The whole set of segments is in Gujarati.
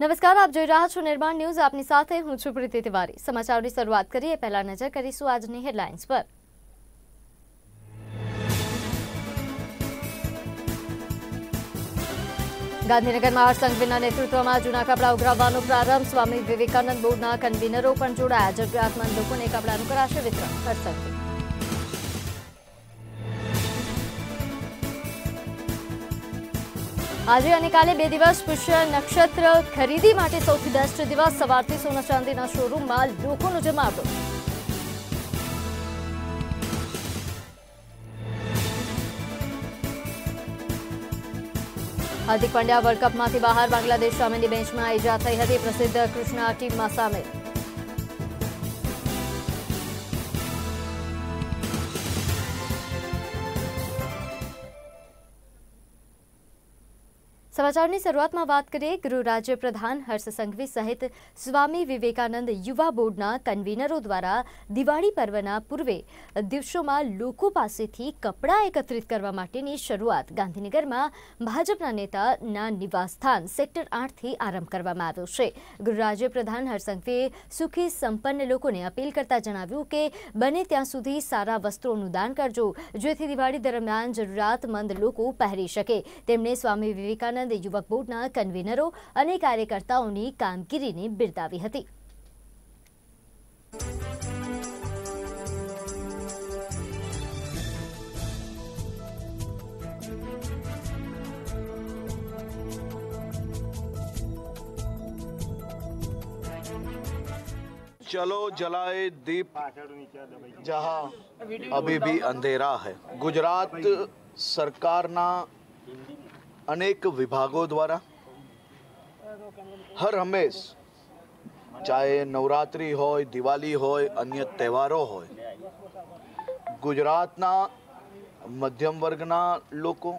નમસ્કાર આપ જોઈ રહ્યા છો નિર્માણ ન્યૂઝ આપની સાથે હું છું પ્રીતિ તિવારી સમાચારની શરૂઆત કરીએ પહેલા નજર કરીશું આજની હેડલાઇન્સ પર ગાંધીનગરમાં હર્ષસંઘવીના નેતૃત્વમાં જૂના કપડાં ઉઘરાવવાનો પ્રારંભ સ્વામી વિવેકાનંદ બોર્ડના કન્વીનરો પણ જોડાયા જરૂરિયાતમંદ લોકોને કપડાનું કરાશે વિતરણ હર્ષસંઘવી આજે અને કાલે બે દિવસ પુષ્ય નક્ષત્ર ખરીદી માટે સૌથી બેસ્ટ દિવસ સવારથી સોના ચાંદીના શોરૂમમાં લોકોનો જમાવડો હાર્દિક પંડ્યા વર્લ્ડ કપમાંથી બહાર બાંગ્લાદેશ સામેની બેન્ચમાં ઈજા થઈ હતી પ્રસિદ્ધ કૃષ્ણા ટીમમાં સામેલ સમાચારની શરૂઆતમાં વાત કરીએ ગૃહ રાજ્ય હર્ષ સંઘવી સહિત સ્વામી વિવેકાનંદ યુવા બોર્ડના કન્વીનરો દ્વારા દિવાળી પર્વના પૂર્વે દિવસોમાં લોકો પાસેથી કપડાં એકત્રિત કરવા માટેની શરૂઆત ગાંધીનગરમાં ભાજપના નેતાના નિવાસસ્થાન સેક્ટર આઠથી આરંભ કરવામાં આવ્યો છે ગૃહ રાજ્ય પ્રધાન હર્ષ સંઘવીએ સુખી સંપન્ન લોકોને અપીલ કરતા જણાવ્યું કે બને ત્યાં સુધી સારા વસ્ત્રોનું દાન કરજો જેથી દિવાળી દરમિયાન જરૂરિયાતમંદ લોકો પહેરી શકે તેમણે સ્વામી વિવેકાનંદ युवक बोर्ड कन्वीनरों कार्यकर्ताओं की कामगी ने बिरदा चलो जलाए दीप जहां अभी भी अंधेरा है गुजरात सरकार ना અનેક વિભાગો દ્વારા હર હંમેશ ચાહે નવરાત્રિ હોય દિવાળી હોય અન્ય તહેવારો હોય ગુજરાતના મધ્યમ વર્ગના લોકો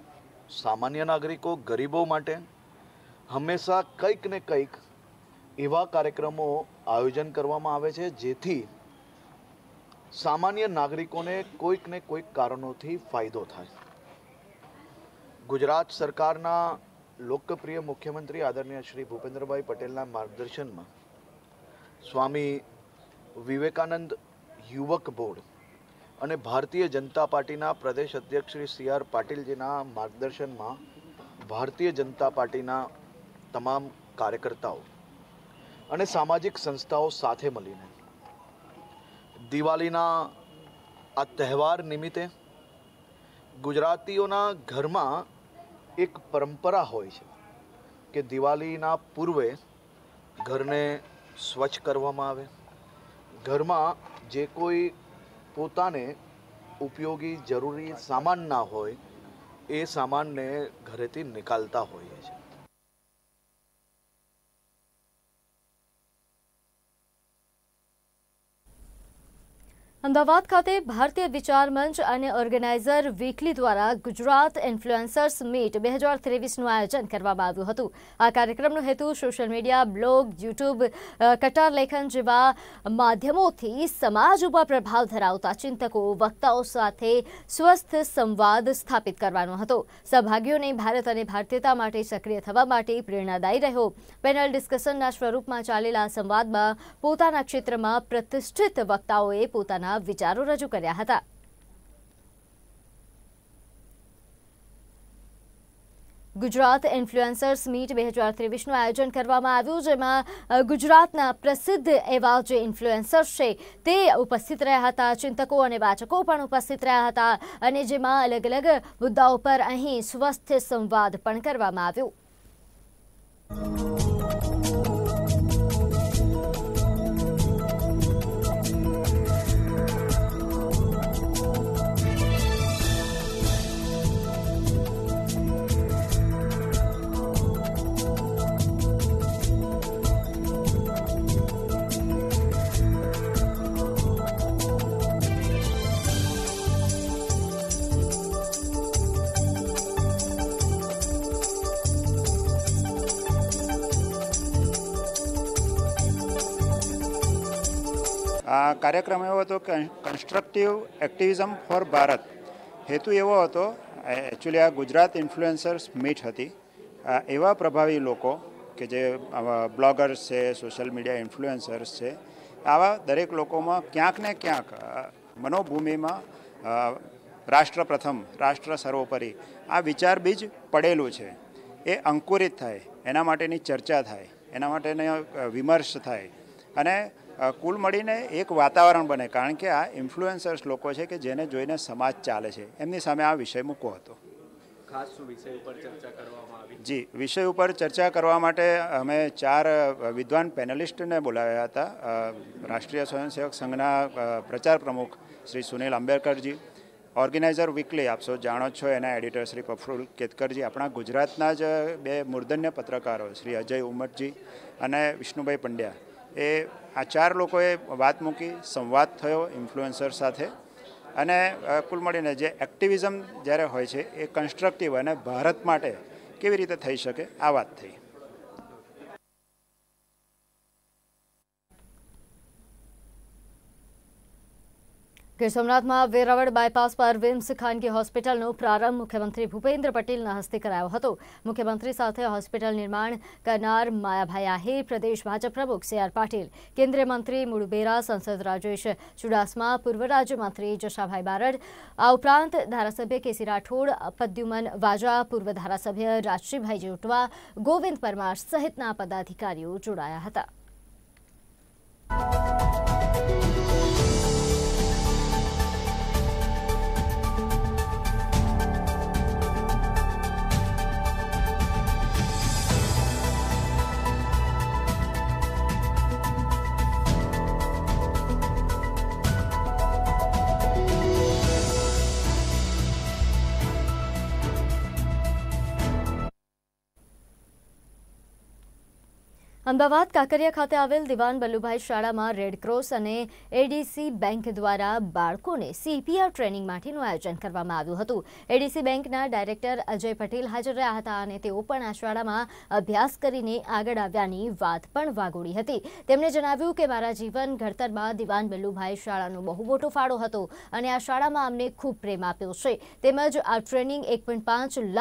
સામાન્ય નાગરિકો ગરીબો માટે હંમેશા કંઈક ને કંઈક એવા કાર્યક્રમો આયોજન કરવામાં આવે છે જેથી સામાન્ય નાગરિકોને કોઈક ને કોઈક કારણોથી ફાયદો થાય ગુજરાત સરકારના લોકપ્રિય મુખ્યમંત્રી આદરણીય શ્રી ભૂપેન્દ્રભાઈ પટેલના માર્ગદર્શનમાં સ્વામી વિવેકાનંદ યુવક બોર્ડ અને ભારતીય જનતા પાર્ટીના પ્રદેશ અધ્યક્ષ શ્રી સી આર પાટીલજીના માર્ગદર્શનમાં ભારતીય જનતા પાર્ટીના તમામ કાર્યકર્તાઓ અને સામાજિક સંસ્થાઓ સાથે મળીને દિવાળીના આ તહેવાર નિમિત્તે ગુજરાતીઓના ઘરમાં એક પરંપરા હોય છે કે દિવાળીના પૂર્વે ઘરને સ્વચ્છ કરવામાં આવે ઘરમાં જે કોઈ પોતાને ઉપયોગી જરૂરી સામાન ના હોય એ સામાનને ઘરેથી નીકાળતા હોઈએ છીએ અમદાવાદ ખાતે ભારતીય વિચાર મંચ અને ઓર્ગેનાઇઝર વીકલી દ્વારા ગુજરાત ઇન્ફ્લુએન્સર્સ મીટ બે હજાર ત્રેવીસનું આયોજન કરવામાં આવ્યું હતું આ કાર્યક્રમનો હેતુ સોશિયલ મીડિયા બ્લોગ યુટ્યુબ કટાર લેખન જેવા માધ્યમોથી સમાજ ઉપર પ્રભાવ ધરાવતા ચિંતકો વક્તાઓ સાથે સ્વસ્થ સંવાદ સ્થાપિત કરવાનો હતો સહભાગીઓને ભારત અને ભારતીયતા માટે સક્રિય થવા માટે પ્રેરણાદાયી રહ્યો પેનલ ડિસ્કશનના સ્વરૂપમાં ચાલેલા સંવાદમાં પોતાના ક્ષેત્રમાં પ્રતિષ્ઠિત વક્તાઓએ પોતાના વિચારો રજૂ કર્યા હતા ગુજરાત ઇન્ફ્લુએન્સર્સ મીટ બે હજાર ત્રેવીસનું આયોજન કરવામાં આવ્યું જેમાં ગુજરાતના પ્રસિદ્ધ એવા જે ઇન્ફ્લુએન્સર્સ છે તે ઉપસ્થિત રહ્યા હતા ચિંતકો અને વાચકો પણ ઉપસ્થિત રહ્યા હતા અને જેમાં અલગ અલગ મુદ્દાઓ પર અહીં સ્વસ્થ સંવાદ પણ કરવામાં આવ્યો કાર્યક્રમ એવો હતો કે કન્સ્ટ્રક્ટિવ એક્ટિવિઝમ ફોર ભારત હેતુ એવો હતો એકચ્યુઅલી આ ગુજરાત ઇન્ફ્લુએન્સર્સ મીટ હતી એવા પ્રભાવી લોકો કે જે બ્લોગર્સ છે સોશિયલ મીડિયા ઇન્ફ્લુએન્સર્સ છે આવા દરેક લોકોમાં ક્યાંક ને ક્યાંક મનોભૂમિમાં રાષ્ટ્ર પ્રથમ રાષ્ટ્ર સર્વોપરી આ વિચાર બીજ પડેલું છે એ અંકુરિત થાય એના માટેની ચર્ચા થાય એના માટેનો વિમર્શ થાય અને કુલ મળીને એક વાતાવરણ બને કારણ કે આ ઇન્ફ્લુએન્સર્સ લોકો છે કે જેને જોઈને સમાજ ચાલે છે એમની સામે આ વિષય મૂકો હતો ખાસ વિષય ઉપર ચર્ચા કરવામાં જી વિષય ઉપર ચર્ચા કરવા માટે અમે ચાર વિદ્વાન પેનલિસ્ટને બોલાવ્યા હતા રાષ્ટ્રીય સ્વયંસેવક સંઘના પ્રચાર પ્રમુખ શ્રી સુનિલ અંબેડકરજી ઓર્ગેનાઇઝર વીકલી આપશો સૌ જાણો છો એના એડિટર શ્રી પ્રફુલ કેતકરજી આપણા ગુજરાતના જ બે મૂર્ધન્ય પત્રકારો શ્રી અજય ઉમટજી અને વિષ્ણુભાઈ પંડ્યા એ આ ચાર લોકોએ વાત મૂકી સંવાદ થયો ઇન્ફ્લુએન્સર સાથે અને કુલ મળીને જે એક્ટિવિઝમ જ્યારે હોય છે એ કન્સ્ટ્રક્ટિવ અને ભારત માટે કેવી રીતે થઈ શકે આ વાત થઈ ગીર સોમનાથમાં વેરાવળ બાયપાસ પર વિમ્સ ખાનગી હોસ્પિટલનો પ્રારંભ મુખ્યમંત્રી ભૂપેન્દ્ર પટેલના હસ્તે કરાયો હતો મુખ્યમંત્રી સાથે હોસ્પિટલ નિર્માણ કરનાર માયાભાઈ આહિર પ્રદેશ ભાજપ પ્રમુખ સી આર પાટીલ કેન્દ્રીય મંત્રી મુળબેરા સંસદ રાજેશ ચુડાસમા પૂર્વ રાજ્યમંત્રી જશાભાઈ બારડ આ ઉપરાંત ધારાસભ્ય કેસી રાઠોડ પદ્યુમન વાજા પૂર્વ ધારાસભ્ય રાજશ્રીભાઈ જેટવા ગોવિંદ પરમાર સહિતના પદાધિકારીઓ જોડાયા હતા અમદાવાદ કાંકરિયા ખાતે આવેલ દિવાન બલ્લુભાઈ શાળામાં રેડક્રોસ અને એડીસી બેંક દ્વારા બાળકોને સીપીઆર ટ્રેનિંગ માટેનું આયોજન કરવામાં આવ્યું હતું એડીસી બેંકના ડાયરેક્ટર અજય પટેલ હાજર રહ્યા હતા અને તેઓ પણ આ શાળામાં અભ્યાસ કરીને આગળ આવ્યાની વાત પણ વાગોડી હતી તેમણે જણાવ્યું કે મારા જીવન ઘડતરમાં દિવાન બલ્લુભાઈ શાળાનો બહુ મોટો ફાળો હતો અને આ શાળામાં અમને ખૂબ પ્રેમ આપ્યો છે તેમજ આ ટ્રેનિંગ એક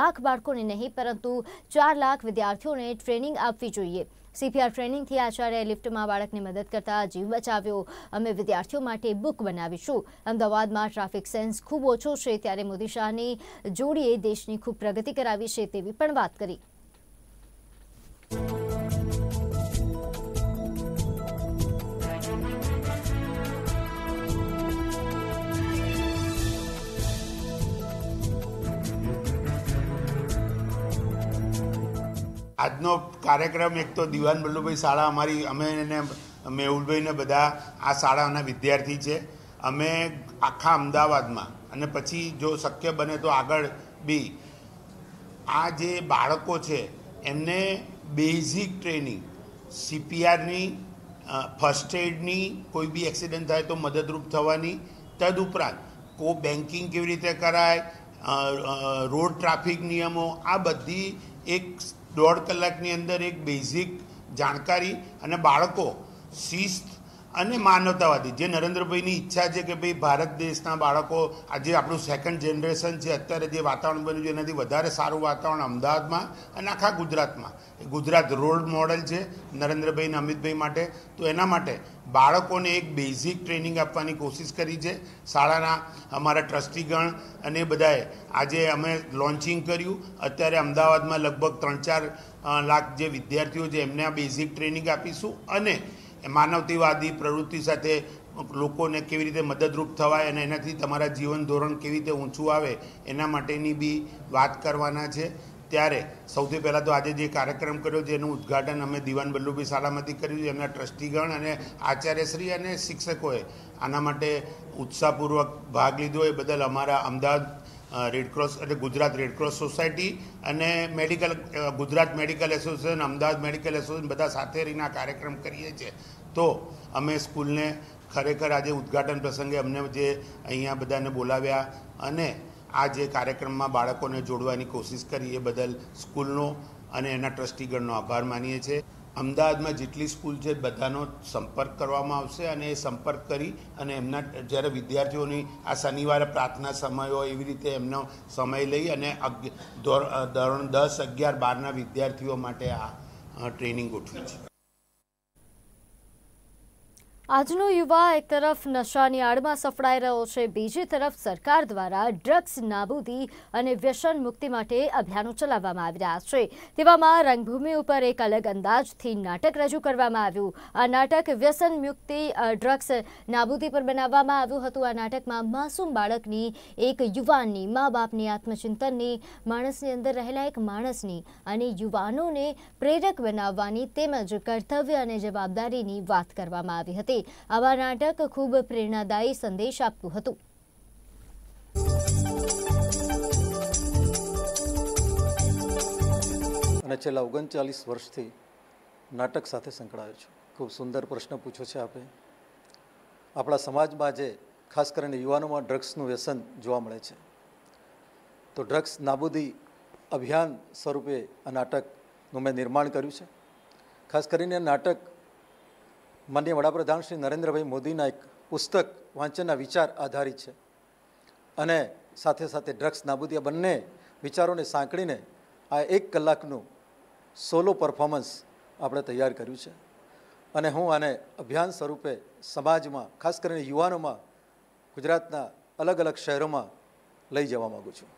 લાખ બાળકોને નહીં પરંતુ ચાર લાખ વિદ્યાર્થીઓને ટ્રેનિંગ આપવી જોઈએ સીપીઆર ટ્રેનિંગથી આચાર્યએ લિફ્ટમાં બાળકને મદદ કરતા જીવ બચાવ્યો અમે વિદ્યાર્થીઓ માટે બુક બનાવીશું અમદાવાદમાં ટ્રાફિક સેન્સ ખૂબ ઓછો છે ત્યારે મોદી શાહની જોડીએ દેશની ખૂબ પ્રગતિ કરાવી છે તેવી પણ વાત કરી આજનો કાર્યક્રમ એક તો દિવાન વલ્લભભાઈ શાળા અમારી અમે એને મેહુલભાઈને બધા આ શાળાના વિદ્યાર્થી છે અમે આખા અમદાવાદમાં અને પછી જો શક્ય બને તો આગળ બી આ જે બાળકો છે એમને બેઝિક ટ્રેનિંગ સીપીઆરની ફર્સ્ટ એડની કોઈ બી એક્સિડન્ટ થાય તો મદદરૂપ થવાની તદ ઉપરાંત કો બેન્કિંગ કેવી રીતે કરાય રોડ ટ્રાફિક નિયમો આ બધી એક દોઢ કલાકની અંદર એક બેઝિક જાણકારી અને બાળકો શિસ્ત અને માનવતાવાદી જે નરેન્દ્રભાઈની ઈચ્છા છે કે ભાઈ ભારત દેશના બાળકો આજે આપણું સેકન્ડ જનરેશન છે અત્યારે જે વાતાવરણ બન્યું છે એનાથી વધારે સારું વાતાવરણ અમદાવાદમાં અને આખા ગુજરાતમાં ગુજરાત રોલ મોડલ છે નરેન્દ્રભાઈ અને અમિતભાઈ માટે તો એના માટે બાળકોને એક બેઝિક ટ્રેનિંગ આપવાની કોશિશ કરી છે શાળાના અમારા ટ્રસ્ટીગણ અને બધાએ આજે અમે લોન્ચિંગ કર્યું અત્યારે અમદાવાદમાં લગભગ ત્રણ ચાર લાખ જે વિદ્યાર્થીઓ છે એમને આ બેઝિક ટ્રેનિંગ આપીશું અને માનવતીવાદી પ્રવૃત્તિ સાથે લોકોને કેવી રીતે મદદરૂપ થવાય અને એનાથી તમારા જીવન ધોરણ કેવી રીતે ઊંચું આવે એના માટેની બી વાત કરવાના છે ત્યારે સૌથી પહેલાં તો આજે જે કાર્યક્રમ કર્યો છે એનું ઉદ્ઘાટન અમે દિવાન વલ્લુભી શાળામાંથી કર્યું છે એમના ટ્રસ્ટીગણ અને આચાર્યશ્રી અને શિક્ષકોએ આના માટે ઉત્સાહપૂર્વક ભાગ લીધો એ બદલ અમારા અમદાવાદ રેડક્રોસ એટલે ગુજરાત રેડક્રોસ સોસાયટી અને medical Gujarat medical association Ahmedabad medical association બધા સાથે રહીને આ કાર્યક્રમ કરીએ છીએ તો અમે સ્કૂલને ખરેખર આજે ઉદ્ઘાટન પ્રસંગે અમને જે અહીંયા બધાને બોલાવ્યા અને આ જે કાર્યક્રમમાં બાળકોને જોડવાની કોશિશ કરી એ બદલ સ્કૂલનો અને એના ટ્રસ્ટીગણનો આભાર માનીએ છીએ અમદાવાદમાં જેટલી સ્કૂલ છે બધાનો સંપર્ક કરવામાં આવશે અને એ સંપર્ક કરી અને એમના જ્યારે વિદ્યાર્થીઓની આ શનિવારે પ્રાર્થના સમય હોય એવી રીતે એમનો સમય લઈ અને ધોરણ દસ અગિયાર બારના વિદ્યાર્થીઓ માટે આ ટ્રેનિંગ ગોઠવી છે આજનો યુવા એક તરફ નશાની આડમાં સફળાઈ રહ્યો છે બીજી તરફ સરકાર દ્વારા ડ્રગ્સ નાબૂદી અને વ્યસન મુક્તિ માટે અભિયાનો ચલાવવામાં આવી રહ્યા છે તેવામાં રંગભૂમિ ઉપર એક અલગ અંદાજથી નાટક રજૂ કરવામાં આવ્યું આ નાટક વ્યસન મુક્તિ ડ્રગ્સ નાબૂદી પર બનાવવામાં આવ્યું હતું આ નાટકમાં માસૂમ બાળકની એક યુવાનની મા બાપની આત્મચિંતનની માણસની અંદર રહેલા એક માણસની અને યુવાનોને પ્રેરક બનાવવાની તેમજ કર્તવ્ય અને જવાબદારીની વાત કરવામાં આવી હતી આવા નાટક ખૂબ પ્રેરણાદાયી સંદેશ આપતું હતું અને છેલ્લા ઓગણચાલીસ વર્ષથી નાટક સાથે સંકળાયો છું ખૂબ સુંદર પ્રશ્ન પૂછો છે આપે આપણા સમાજમાં જે ખાસ કરીને યુવાનોમાં ડ્રગ્સનું વ્યસન જોવા મળે છે તો ડ્રગ્સ નાબૂદી અભિયાન સ્વરૂપે આ નાટકનું મેં નિર્માણ કર્યું છે ખાસ કરીને નાટક માનનીય વડાપ્રધાન શ્રી નરેન્દ્રભાઈ મોદીના એક પુસ્તક વાંચનના વિચાર આધારિત છે અને સાથે સાથે ડ્રગ્સ નાબૂદી આ બંને વિચારોને સાંકળીને આ એક કલાકનું સોલો પરફોર્મન્સ આપણે તૈયાર કર્યું છે અને હું આને અભિયાન સ્વરૂપે સમાજમાં ખાસ કરીને યુવાનોમાં ગુજરાતના અલગ અલગ શહેરોમાં લઈ જવા માગું છું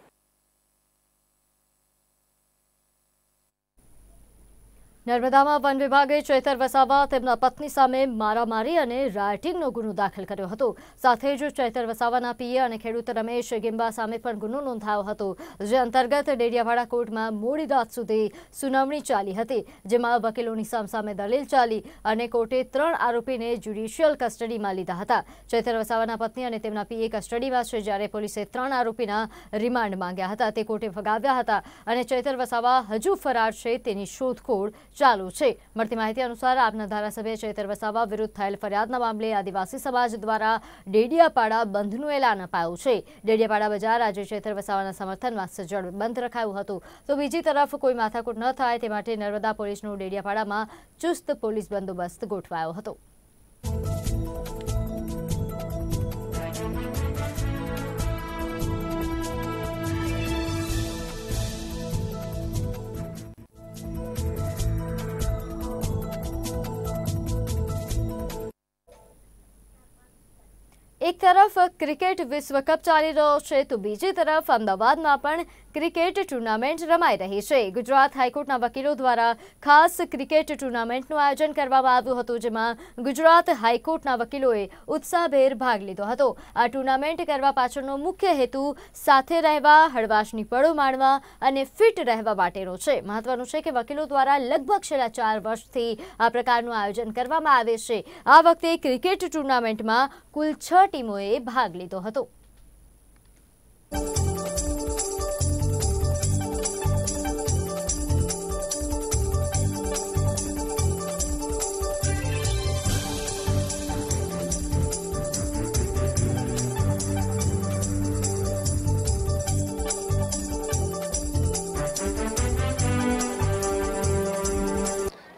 નર્મદામાં વન વિભાગે ચેતર વસાવા તેમના પત્ની સામે મારામારી અને રાઇટિંગનો ગુનો દાખલ કર્યો હતો સાથે જ ચેતર વસાવાના પીએ અને ખેડૂત રમેશ ગિંબા સામે પણ ગુનો નોંધાયો હતો જે અંતર્ગત ડેડિયાવાડા કોર્ટમાં મોડી રાત સુધી સુનાવણી ચાલી હતી જેમાં વકીલોની સામસામે દલીલ ચાલી અને કોર્ટે ત્રણ આરોપીને જ્યુડિશિયલ કસ્ટડીમાં લીધા હતા ચેતર વસાવાના પત્ની અને તેમના પીએ કસ્ટડીમાં છે જ્યારે પોલીસે ત્રણ આરોપીના રિમાન્ડ માંગ્યા હતા તે કોર્ટે ફગાવ્યા હતા અને ચેતર વસાવા હજુ ફરાર છે તેની શોધખોળ ચાલુ છે મળતી માહિતી અનુસાર આપના ધારાસભ્ય ચૈતર વસાવા વિરુદ્ધ થયેલ ફરિયાદના મામલે આદિવાસી સમાજ દ્વારા ડેડિયાપાડા બંધનું એલાન અપાયું છે ડેડિયાપાડા બજાર આજે ચૈતર વસાવાના સમર્થનમાં સજ્જડ બંધ રખાયું હતું તો બીજી તરફ કોઈ માથાકૂટ ન થાય તે માટે નર્મદા પોલીસનું ડેડિયાપાડામાં ચુસ્ત પોલીસ બંદોબસ્ત ગોઠવાયો હતો એક તરફ ક્રિકેટ વિશ્વકપ ચાલી રહ્યો છે તો બીજી તરફ અમદાવાદમાં પણ ક્રિકેટ ટુર્નામેન્ટ રમાઈ રહી છે ગુજરાત હાઈકોર્ટના વકીલો દ્વારા ખાસ ક્રિકેટ ટુર્નામેન્ટનું આયોજન કરવામાં આવ્યું હતું જેમાં ગુજરાત હાઈકોર્ટના વકીલોએ ઉત્સાહભેર ભાગ લીધો હતો આ ટુર્નામેન્ટ કરવા પાછળનો મુખ્ય હેતુ સાથે રહેવા હળવાશની પળો માણવા અને ફિટ રહેવા માટેનો છે મહત્વનું છે કે વકીલો દ્વારા લગભગ છેલ્લા ચાર વર્ષથી આ પ્રકારનું આયોજન કરવામાં આવે છે આ વખતે ક્રિકેટ ટુર્નામેન્ટમાં કુલ છ ટીમોએ ભાગ લીધો હતો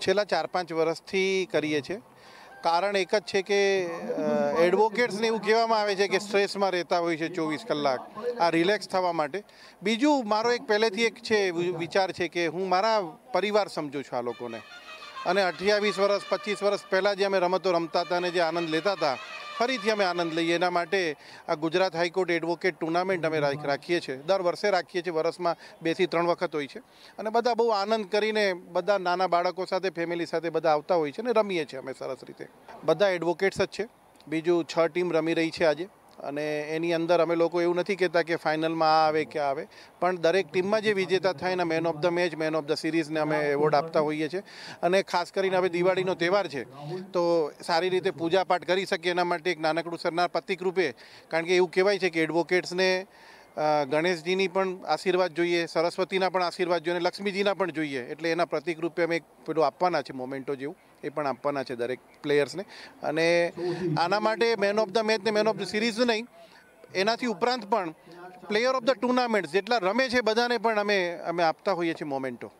છેલ્લા ચાર પાંચ વર્ષથી કરીએ છીએ કારણ એક જ છે કે એડવોકેટ્સને એવું કહેવામાં આવે છે કે સ્ટ્રેસમાં રહેતા હોય છે ચોવીસ કલાક આ રિલેક્સ થવા માટે બીજું મારો એક પહેલેથી એક છે વિચાર છે કે હું મારા પરિવાર સમજું છું આ લોકોને અને અઠ્યાવીસ વર્ષ પચીસ વર્ષ પહેલાં જે અમે રમતો રમતા હતા અને જે આનંદ લેતા હતા ફરીથી અમે આનંદ લઈએ એના માટે આ ગુજરાત હાઈકોર્ટ એડવોકેટ ટુર્નામેન્ટ અમે રાખીએ છીએ દર વર્ષે રાખીએ છીએ વર્ષમાં બેથી ત્રણ વખત હોય છે અને બધા બહુ આનંદ કરીને બધા નાના બાળકો સાથે ફેમિલી સાથે બધા આવતા હોય છે અને રમીએ છીએ અમે સરસ રીતે બધા એડવોકેટ્સ જ છે બીજું છ ટીમ રમી રહી છે આજે અને એની અંદર અમે લોકો એવું નથી કહેતા કે ફાઇનલમાં આ આવે કે આવે પણ દરેક ટીમમાં જે વિજેતા થાય ને man of the match man of the સિરીઝને અમે એવોર્ડ આપતા હોઈએ છીએ અને ખાસ કરીને હવે દિવાળીનો તહેવાર છે તો સારી રીતે પૂજાપાઠ કરી શકીએ એના માટે એક નાનકડું સરનાર પ્રતિક રૂપે કારણ કે એવું કહેવાય છે કે એડવોકેટ્સને ગણેશજીની પણ આશીર્વાદ જોઈએ સરસ્વતીના પણ આશીર્વાદ જોઈએ લક્ષ્મીજીના પણ જોઈએ એટલે એના પ્રતિક રૂપે અમે પેલું આપવાના છે મોમેન્ટો જેવું એ પણ આપવાના છે દરેક પ્લેયર્સને અને આના માટે મેન ઓફ ધ મેચ ને મેન ઓફ ધ સિરીઝ નહીં એનાથી ઉપરાંત પણ પ્લેયર ઓફ ધ ટુર્નામેન્ટ જેટલા રમે છે બધાને પણ અમે અમે આપતા હોઈએ છીએ મોમેન્ટો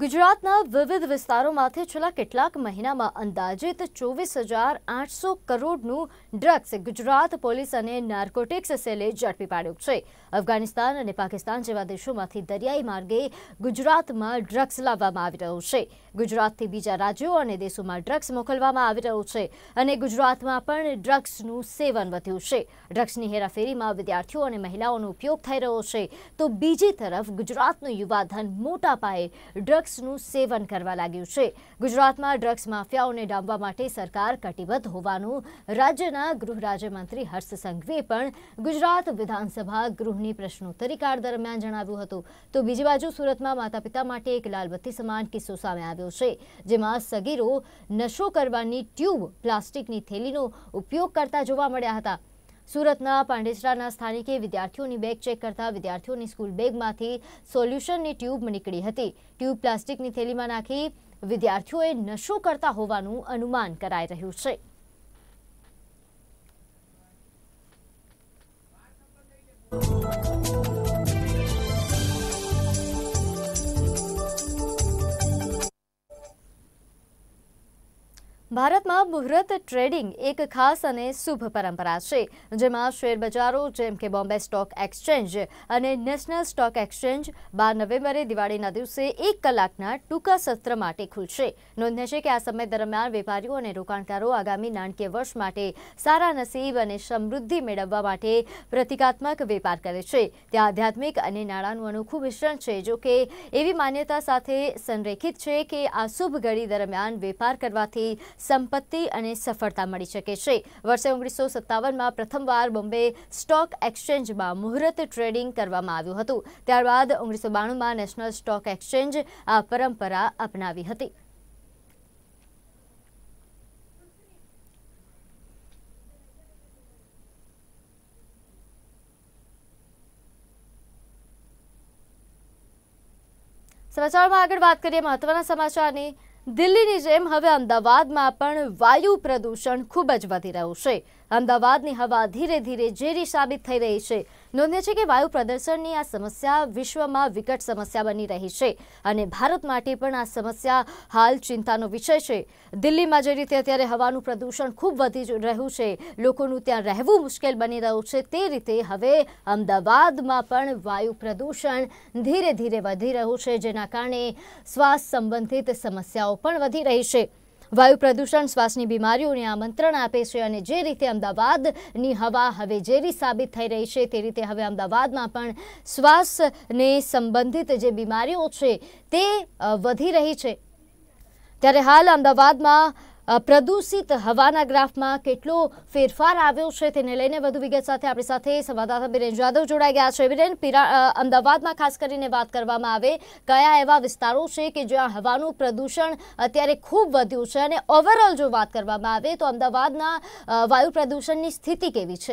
ગુજરાતના વિવિધ વિસ્તારોમાંથી છેલ્લા કેટલાક મહિનામાં અંદાજિત ચોવીસ હજાર આઠસો કરોડનું ડ્રગ્સ ગુજરાત પોલીસ અને નાર્કોટિક્સ સેલે ઝડપી પાડ્યું છે અફઘાનિસ્તાન અને પાકિસ્તાન જેવા દેશોમાંથી દરિયાઈ માર્ગે ગુજરાતમાં ડ્રગ્સ લાવવામાં આવી રહ્યું છે ગુજરાતથી બીજા રાજ્યો અને દેશોમાં ડ્રગ્સ મોકલવામાં આવી રહ્યું છે અને ગુજરાતમાં પણ ડ્રગ્સનું સેવન વધ્યું છે ડ્રગ્સની હેરાફેરીમાં વિદ્યાર્થીઓ અને મહિલાઓનો ઉપયોગ થઈ રહ્યો છે તો બીજી તરફ ગુજરાતનું યુવાધન મોટા પાયે ડ્રગ્સ ડ્રગ્સનું સેવન કરવા લાગ્યું છે ગુજરાતમાં ડ્રગ્સ માફિયાઓને ડામવા માટે સરકાર કટિબદ્ધ હોવાનું રાજ્યના ગૃહ રાજ્યમંત્રી હર્ષ સંઘવીએ પણ ગુજરાત વિધાનસભા ગૃહની પ્રશ્નોત્તરીકાર દરમિયાન જણાવ્યું હતું તો બીજી બાજુ સુરતમાં માતા પિતા માટે એક લાલબત્તી સમાન કિસ્સો સામે આવ્યો છે જેમાં સગીરો નશો કરવાની ટ્યુબ પ્લાસ્ટિકની થેલીનો ઉપયોગ કરતા જોવા મળ્યા હતા સુરતના પાંડેસરાના સ્થાનિકે વિદ્યાર્થીઓની બેગ ચેક કરતા વિદ્યાર્થીઓની સ્કૂલ બેગમાંથી સોલ્યુશનની ટ્યુબ નીકળી હતી ટ્યુબ પ્લાસ્ટિકની થેલીમાં નાખી વિદ્યાર્થીઓએ નશો કરતા હોવાનું અનુમાન કરાઈ રહ્યું છે ભારતમાં મુહૂર્ત ટ્રેડિંગ એક ખાસ અને શુભ પરંપરા છે જેમાં શેરબજારો જેમ કે બોમ્બે સ્ટોક એક્સચેન્જ અને નેશનલ સ્ટોક એક્સચેન્જ બાર નવેમ્બરે દિવાળીના દિવસે એક કલાકના ટૂંકા સત્ર માટે ખુલશે નોંધ્ય છે કે આ સમય દરમિયાન વેપારીઓ અને રોકાણકારો આગામી નાણાકીય વર્ષ માટે સારા નસીબ અને સમૃદ્ધિ મેળવવા માટે પ્રતિકાત્મક વેપાર કરે છે ત્યાં આધ્યાત્મિક અને નાણાંનું અનોખું મિશ્રણ છે જોકે એવી માન્યતા સાથે સંરેખિત છે કે આ શુભ ઘડી દરમિયાન વેપાર કરવાથી સંપત્તિ અને સફળતા મળી શકે છે વર્ષે ઓગણીસો સત્તાવનમાં પ્રથમવાર બોમ્બે સ્ટોક એક્સચેન્જમાં મુહૂર્ત ટ્રેડિંગ કરવામાં આવ્યું હતું ત્યારબાદ ઓગણીસો બાણુંમાં નેશનલ સ્ટોક એક્સચેન્જ આ પરંપરા અપનાવી હતી સમાચારમાં આગળ વાત કરીએ મહત્વના સમાચારની દિલ્હીની જેમ હવે અમદાવાદમાં પણ વાયુ પ્રદૂષણ ખૂબ જ વધી રહ્યું છે અમદાવાદની હવા ધીરે ધીરે ઝેરી સાબિત થઈ રહી છે નોંધ્ય છે કે વાયુ પ્રદર્શનની આ સમસ્યા વિશ્વમાં વિકટ સમસ્યા બની રહી છે અને ભારત માટે પણ આ સમસ્યા હાલ ચિંતાનો વિષય છે દિલ્હીમાં જે રીતે અત્યારે હવાનું પ્રદૂષણ ખૂબ વધી રહ્યું છે લોકોનું ત્યાં રહેવું મુશ્કેલ બની રહ્યું છે તે રીતે હવે અમદાવાદમાં પણ વાયુ પ્રદૂષણ ધીરે ધીરે વધી રહ્યું છે જેના કારણે શ્વાસ સંબંધિત સમસ્યાઓ પણ વધી રહી છે વાયુ પ્રદૂષણ શ્વાસની બીમારીઓને આમંત્રણ આપે છે અને જે રીતે અમદાવાદની હવા હવે ઝેરી સાબિત થઈ રહી છે તે રીતે હવે અમદાવાદમાં પણ શ્વાસને સંબંધિત જે બીમારીઓ છે તે વધી રહી છે ત્યારે હાલ અમદાવાદમાં પ્રદૂષિત હવાના ગ્રાફમાં કેટલો ફેરફાર આવ્યો છે તેને લઈને વધુ વિગત સાથે આપણી સાથે સંવાદદાતા બિરેન જાદવ જોડાઈ ગયા છે બિરેન અમદાવાદમાં ખાસ કરીને વાત કરવામાં આવે કયા એવા વિસ્તારો છે કે જ્યાં હવાનું પ્રદૂષણ અત્યારે ખૂબ વધ્યું છે અને ઓવરઓલ જો વાત કરવામાં આવે તો અમદાવાદના વાયુ પ્રદૂષણની સ્થિતિ કેવી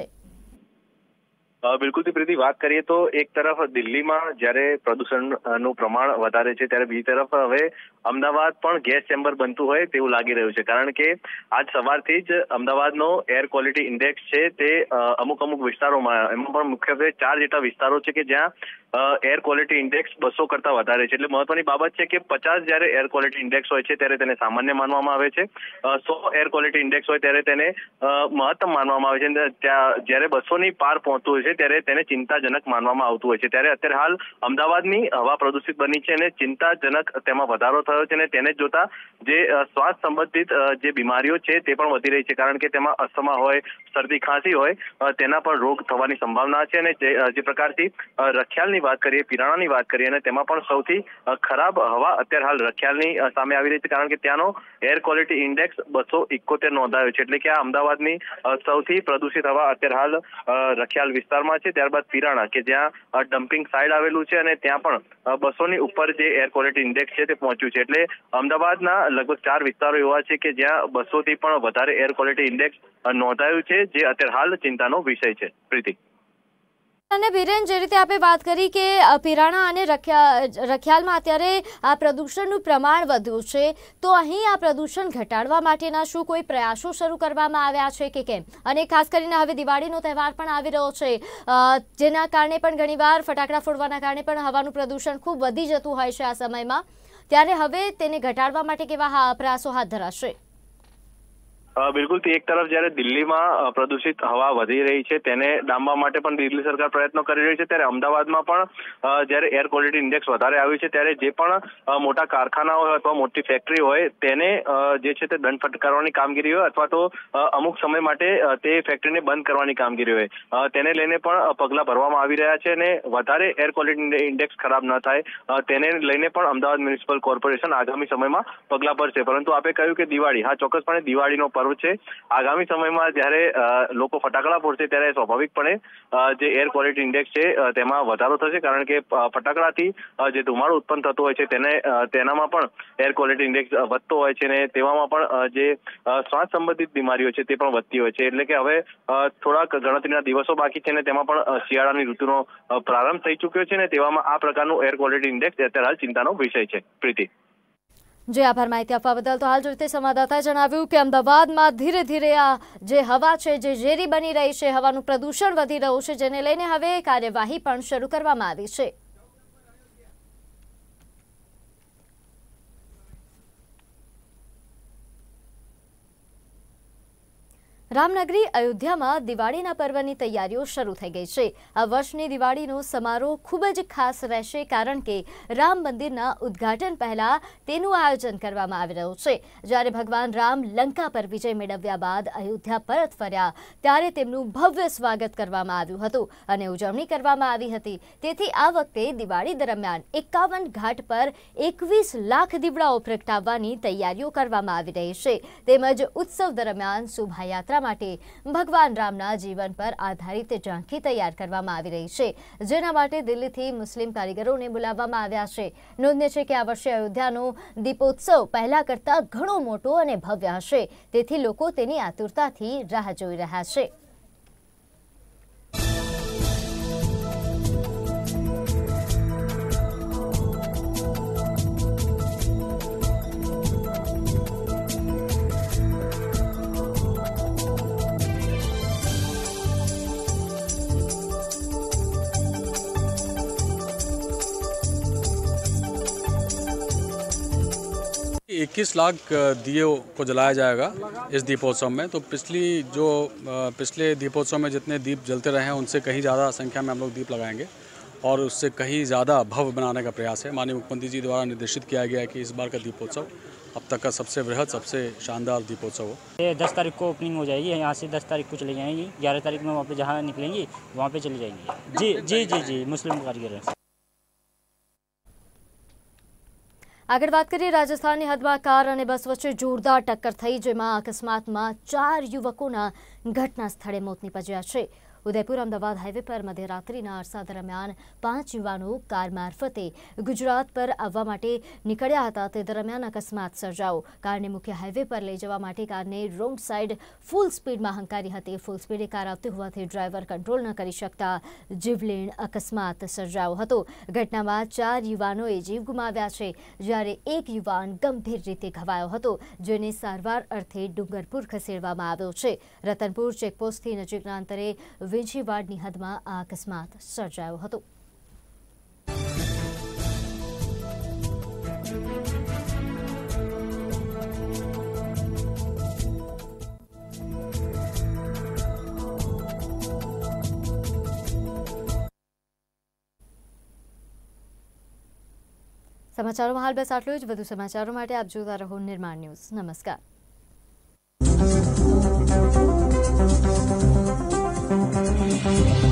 છે બિલકુલ પ્રીતિ વાત કરીએ તો એક તરફ દિલ્હીમાં જ્યારે પ્રદૂષણનું પ્રમાણ વધારે છે ત્યારે બીજી તરફ હવે અમદાવાદ પણ ગેસ ચેમ્બર બનતું હોય તેવું લાગી રહ્યું છે કારણ કે આજ સવારથી જ અમદાવાદનો એર ક્વોલિટી ઇન્ડેક્સ છે તે અમુક અમુક વિસ્તારોમાં એમાં પણ મુખ્યત્વે ચાર જેટલા વિસ્તારો છે કે જ્યાં એર ક્વોલિટી ઇન્ડેક્સ બસો કરતા વધારે છે એટલે મહત્વની બાબત છે કે પચાસ જ્યારે એર ક્વોલિટી ઇન્ડેક્સ હોય છે ત્યારે તેને સામાન્ય માનવામાં આવે છે સો એર ક્વોલિટી ઇન્ડેક્સ હોય ત્યારે તેને મહત્તમ માનવામાં આવે છે ત્યાં જ્યારે ની પાર પહોંચતું હોય છે ત્યારે તેને ચિંતાજનક માનવામાં આવતું હોય છે ત્યારે અત્યારે હાલ અમદાવાદની હવા પ્રદૂષિત બની છે અને ચિંતાજનક તેમાં વધારો થયો છે અને તેને જોતા જે શ્વાસ સંબંધિત જે બીમારીઓ છે તે પણ વધી રહી છે કારણ કે તેમાં અસ્થમા હોય શરદી ખાંસી હોય તેના પણ રોગ થવાની સંભાવના છે અને જે પ્રકારથી રખિયાલની વાત કરીએ પીરાણાની વાત કરીએ અને તેમાં પણ સૌથી ખરાબ હવા અત્યારે હાલ રખિયાલની સામે આવી રહી છે કારણ કે ત્યાંનો એર ક્વોલિટી ઇન્ડેક્સ બસો ઇકોતેર નોંધાયો છે એટલે કે આ અમદાવાદની સૌથી પ્રદૂષિત હવા અત્યારે હાલ રખિયાલ વિસ્તારમાં છે ત્યારબાદ પીરાણા કે જ્યાં ડમ્પિંગ સાઇડ આવેલું છે અને ત્યાં પણ બસોની ઉપર જે એર ક્વોલિટી ઇન્ડેક્સ છે તે પહોંચ્યું છે છે એટલે અમદાવાદના લગભગ ચાર વિસ્તારો એવા છે કે જ્યાં બસોથી પણ વધારે એર ક્વોલિટી ઇન્ડેક્સ નોંધાયું છે જે અત્યારે હાલ ચિંતાનો વિષય છે પ્રીતિ અને બિરેન જે રીતે આપણે વાત કરી કે પીરાણા અને રખિયાલમાં અત્યારે આ પ્રદૂષણનું પ્રમાણ વધ્યું છે તો અહીં આ પ્રદૂષણ ઘટાડવા માટેના શું કોઈ પ્રયાસો શરૂ કરવામાં આવ્યા છે કે કેમ અને ખાસ કરીને હવે દિવાળીનો તહેવાર પણ આવી રહ્યો છે જેના કારણે પણ ઘણીવાર ફટાકડા ફોડવાના કારણે પણ હવાનું પ્રદૂષણ ખૂબ વધી જતું હોય છે આ સમયમાં ત્યારે હવે તેને ઘટાડવા માટે કેવા પ્રયાસો હાથ ધરાશે બિલકુલથી એક તરફ જ્યારે દિલ્હીમાં પ્રદૂષિત હવા વધી રહી છે તેને ડામવા માટે પણ દિલ્હી સરકાર પ્રયત્નો કરી રહી છે ત્યારે અમદાવાદમાં પણ જ્યારે એર ક્વોલિટી ઇન્ડેક્સ વધારે આવ્યું છે ત્યારે જે પણ મોટા કારખાના હોય અથવા મોટી ફેક્ટરી હોય તેને જે છે તે દંડ ફટકારવાની કામગીરી હોય અથવા તો અમુક સમય માટે તે ફેક્ટરીને બંધ કરવાની કામગીરી હોય તેને લઈને પણ પગલાં ભરવામાં આવી રહ્યા છે અને વધારે એર ક્વોલિટી ઇન્ડેક્સ ખરાબ ન થાય તેને લઈને પણ અમદાવાદ મ્યુનિસિપલ કોર્પોરેશન આગામી સમયમાં પગલાં ભરશે પરંતુ આપે કહ્યું કે દિવાળી હા ચોક્કસપણે દિવાળીનો પર્વ છે આગામી સમયમાં જ્યારે લોકો ફટાકડા ફોડશે ત્યારે સ્વાભાવિકપણે જે એર ક્વોલિટી ઇન્ડેક્સ છે તેમાં વધારો થશે કારણ કે ફટાકડાથી જે ધુમાડો ઉત્પન્ન થતો હોય છે તેને તેનામાં પણ એર ક્વોલિટી ઇન્ડેક્સ વધતો હોય છે અને તેવામાં પણ જે શ્વાસ સંબંધિત બીમારીઓ છે તે પણ વધતી હોય છે એટલે કે હવે થોડાક ગણતરીના દિવસો બાકી છે ને તેમાં પણ શિયાળાની ઋતુનો પ્રારંભ થઈ ચુક્યો છે ને તેવામાં આ પ્રકારનું એર ક્વોલિટી ઇન્ડેક્સ અત્યારે હાલ ચિંતાનો વિષય છે પ્રીતિ જે આભાર માહિતી આપવા બદલ તો હાલ જે રીતે સંવાદદાતાએ જણાવ્યું કે અમદાવાદમાં ધીરે ધીરે આ જે હવા છે જે ઝેરી બની રહી છે હવાનું પ્રદૂષણ વધી રહ્યું છે જેને લઈને હવે કાર્યવાહી પણ શરૂ કરવામાં આવી છે રામનગરી અયોધ્યામાં દિવાળીના પર્વની તૈયારીઓ શરૂ થઈ ગઈ છે આ વર્ષની દિવાળીનો સમારોહ ખૂબ જ ખાસ રહેશે કારણ કે રામ મંદિરના ઉદ્ઘાટન પહેલા તેનું આયોજન કરવામાં આવી રહ્યું છે જ્યારે ભગવાન રામ લંકા પર વિજય મેળવ્યા બાદ અયોધ્યા પરત ફર્યા ત્યારે તેમનું ભવ્ય સ્વાગત કરવામાં આવ્યું હતું અને ઉજવણી કરવામાં આવી હતી તેથી આ વખતે દિવાળી દરમિયાન એકાવન ઘાટ પર એકવીસ લાખ દીવડાઓ પ્રગટાવવાની તૈયારીઓ કરવામાં આવી રહી છે તેમજ ઉત્સવ દરમિયાન શોભાયાત્રા યાત્રા માટે ભગવાન રામના જીવન પર આધારિત ઝાંખી તૈયાર કરવામાં આવી રહી છે જેના માટે દિલ્હીથી મુસ્લિમ કારીગરોને બોલાવવામાં આવ્યા છે નોંધ્ય છે કે આ વર્ષે અયોધ્યાનો દીપોત્સવ પહેલા કરતાં ઘણો મોટો અને ભવ્ય હશે તેથી લોકો તેની આતુરતાથી રાહ જોઈ રહ્યા છે 21 लाख दिए को जलाया जाएगा इस दीपोत्सव में तो पिछली जो पिछले दीपोत्सव में जितने दीप जलते रहे हैं उनसे कहीं ज़्यादा संख्या में हम लोग दीप लगाएंगे और उससे कहीं ज़्यादा भव्य बनाने का प्रयास है माननीय मुख्यमंत्री जी द्वारा निर्देशित किया गया है कि इस बार का दीपोत्सव अब तक का सबसे वृहद सबसे शानदार दीपोत्सव हो ये दस तारीख को ओपनिंग हो जाएगी यहाँ से दस तारीख को चले जाएंगी ग्यारह तारीख में वहाँ पे जहाँ निकलेंगी वहाँ पे चले जाएंगी जी जी जी जी मुस्लिम कारीगर આગળ વાત કરીએ રાજસ્થાનની હદમાં કાર અને બસ વચ્ચે જોરદાર ટક્કર થઈ જેમાં અકસ્માતમાં ચાર યુવકોના ઘટના સ્થળે મોત નીપજ્યા છે ઉદયપુર અમદાવાદ હાઈવે પર મધ્યરાત્રિના અરસા દરમિયાન પાંચ યુવાનો કાર મારફતે ગુજરાત પર આવવા માટે નીકળ્યા હતા તે દરમિયાન અકસ્માત સર્જાયો કારને મુખ્ય હાઈવે પર લઈ જવા માટે કારને રોંગ સાઈડ ફૂલ સ્પીડમાં હંકારી હતી ફૂલ સ્પીડે કાર આવતી હોવાથી ડ્રાઈવર કંટ્રોલ ન કરી શકતા જીવલેણ અકસ્માત સર્જાયો હતો ઘટનામાં ચાર યુવાનોએ જીવ ગુમાવ્યા છે જ્યારે એક યુવાન ગંભીર રીતે ઘવાયો હતો જેને સારવાર અર્થે ડુંગરપુર ખસેડવામાં આવ્યો છે રતનપુર ચેકપોસ્ટથી નજીકના અંતરે વેજીવાડની હદમાં આ અકસ્માત સર્જાયો હતો સમાચારોમાં હાલ બસ આટલું જ વધુ સમાચારો માટે આપ જોતા રહો નિર્માણ ન્યૂઝ નમસ્કાર Thank you.